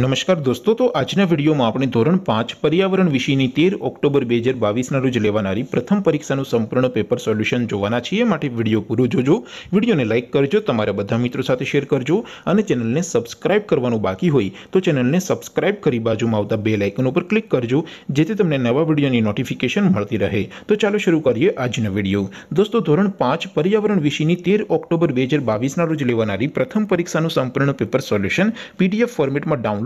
नमस्कार दोस्तों तो आज ना वीडियो में अपने ધોરણ 5 પર્યાવરણ વિષયની તીર્ ઓક્ટોબર 2022 ના રોજ લેવાણારી પ્રથમ પરીક્ષા નું સંપૂર્ણ પેપર સોલ્યુશન જોવાના છે એ માટે વિડિયો પૂરો જોજો વિડિયોને લાઈક કરીજો તમારા બધા મિત્રો સાથે શેર કરજો અને ચેનલને સબ્સ્ક્રાઇબ કરવાનું બાકી હોય તો ચેનલને સબ્સ્ક્રાઇબ કરી बाजूમાં આવતા બેલ આઇકન ઉપર ક્લિક કરજો જેથી તમને નવા વિડિયોની નોટિફિકેશન મળતી રહે તો ચાલો શરૂ કરીએ આજનો વિડિયો દોસ્તો ધોરણ 5 પર્યાવરણ વિષયની તીર્ ઓક્ટોબર 2022 ના રોજ લેવાણારી પ્રથમ પરીક્ષા નું સંપૂર્ણ પેપર સોલ્યુશન પીડીએફ ફોર્મેટમાં ડાઉનલોડ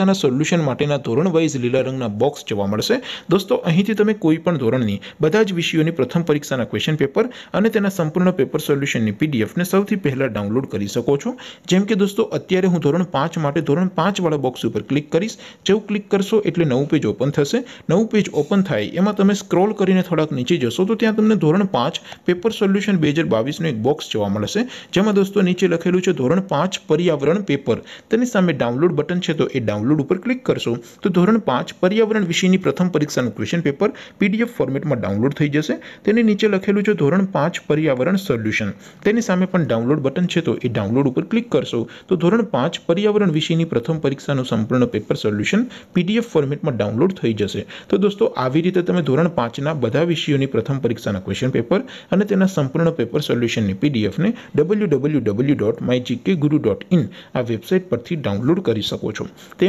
તેના સોલ્યુશન માટેના ધોરણ वाइज લીલા રંગના બોક્સ જોવા મળશે. દોસ્તો અહીંથી તમે કોઈપણ ધોરણની બધા જ વિષયોની પ્રથમ પરીક્ષાના ક્વેશ્ચન પેપર અને તેના સંપૂર્ણ પેપર સોલ્યુશનની પીડીએફ ને સૌથી પહેલા ડાઉનલોડ કરી શકો છો. જેમ કે દોસ્તો અત્યારે હું ધોરણ 5 માટે ધોરણ 5 વાળા બોક્સ ઉપર ક્લિક કરશો જેઉ ક્લિક કરશો એટલે નવું પેજ ઓપન થશે. નવું પેજ ઓપન થાય એમાં તમે સ્ક્રોલ કરીને થોડક નીચે જશો તો ત્યાં તમને ધોરણ 5 પેપર સોલ્યુશન 2022 નો એક બોક્સ જોવા મળશે. જેમ કે દોસ્તો નીચે લખેલું છે ધોરણ 5 પર્યાવરણ પેપર તેની સામે ડાઉનલોડ બટન છે તો એ ડાઉનલોડ લિંક ઉપર ક્લિક કરશું તો ધોરણ 5 પર્યાવરણ વિષયની પ્રથમ પરીક્ષાનું ક્વેશ્ચન પેપર પીડીએફ ફોર્મેટમાં ડાઉનલોડ થઈ જશે તેની નીચે લખેલું જો ધોરણ 5 પર્યાવરણ સોલ્યુશન તેની સામે પણ ડાઉનલોડ બટન છે તો એ ડાઉનલોડ ઉપર ક્લિક કરશું તો ધોરણ 5 પર્યાવરણ વિષયની પ્રથમ પરીક્ષાનું સંપૂર્ણ પેપર સોલ્યુશન પીડીએફ ફોર્મેટમાં ડાઉનલોડ થઈ જશે તો દોસ્તો આવી રીતે તમે ધોરણ 5 ના બધા વિષયોની પ્રથમ પરીક્ષાના ક્વેશ્ચન પેપર અને તેના સંપૂર્ણ પેપર સોલ્યુશનની પીડીએફ ને www.mygkguru.in આ વેબસાઈટ પરથી ડાઉનલોડ કરી શકો છો